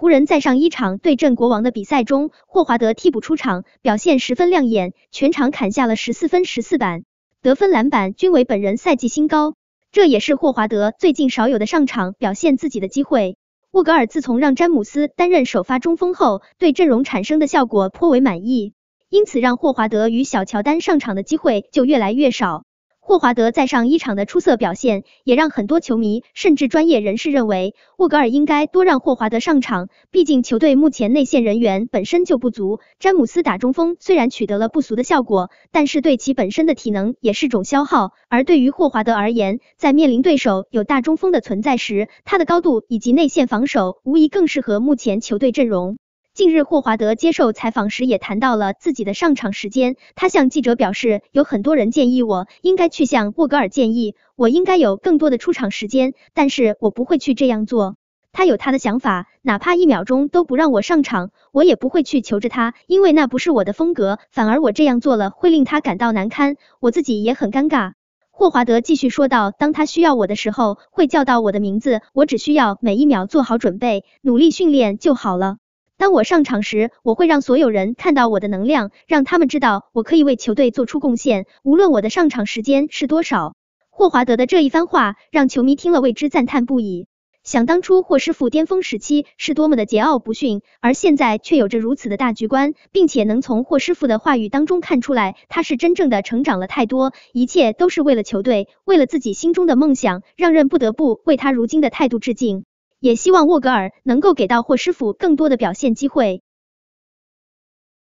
湖人在上一场对阵国王的比赛中，霍华德替补出场，表现十分亮眼，全场砍下了十四分十四板，得分篮板均为本人赛季新高，这也是霍华德最近少有的上场表现自己的机会。沃格尔自从让詹姆斯担任首发中锋后，对阵容产生的效果颇为满意，因此让霍华德与小乔丹上场的机会就越来越少。霍华德在上一场的出色表现，也让很多球迷甚至专业人士认为，沃格尔应该多让霍华德上场。毕竟球队目前内线人员本身就不足，詹姆斯打中锋虽然取得了不俗的效果，但是对其本身的体能也是种消耗。而对于霍华德而言，在面临对手有大中锋的存在时，他的高度以及内线防守，无疑更适合目前球队阵容。近日，霍华德接受采访时也谈到了自己的上场时间。他向记者表示，有很多人建议我应该去向沃格尔建议，我应该有更多的出场时间，但是我不会去这样做。他有他的想法，哪怕一秒钟都不让我上场，我也不会去求着他，因为那不是我的风格。反而我这样做了，会令他感到难堪，我自己也很尴尬。霍华德继续说道，当他需要我的时候，会叫到我的名字，我只需要每一秒做好准备，努力训练就好了。当我上场时，我会让所有人看到我的能量，让他们知道我可以为球队做出贡献，无论我的上场时间是多少。霍华德的这一番话让球迷听了为之赞叹不已。想当初霍师傅巅峰时期是多么的桀骜不驯，而现在却有着如此的大局观，并且能从霍师傅的话语当中看出来，他是真正的成长了太多，一切都是为了球队，为了自己心中的梦想，让人不得不为他如今的态度致敬。也希望沃格尔能够给到霍师傅更多的表现机会。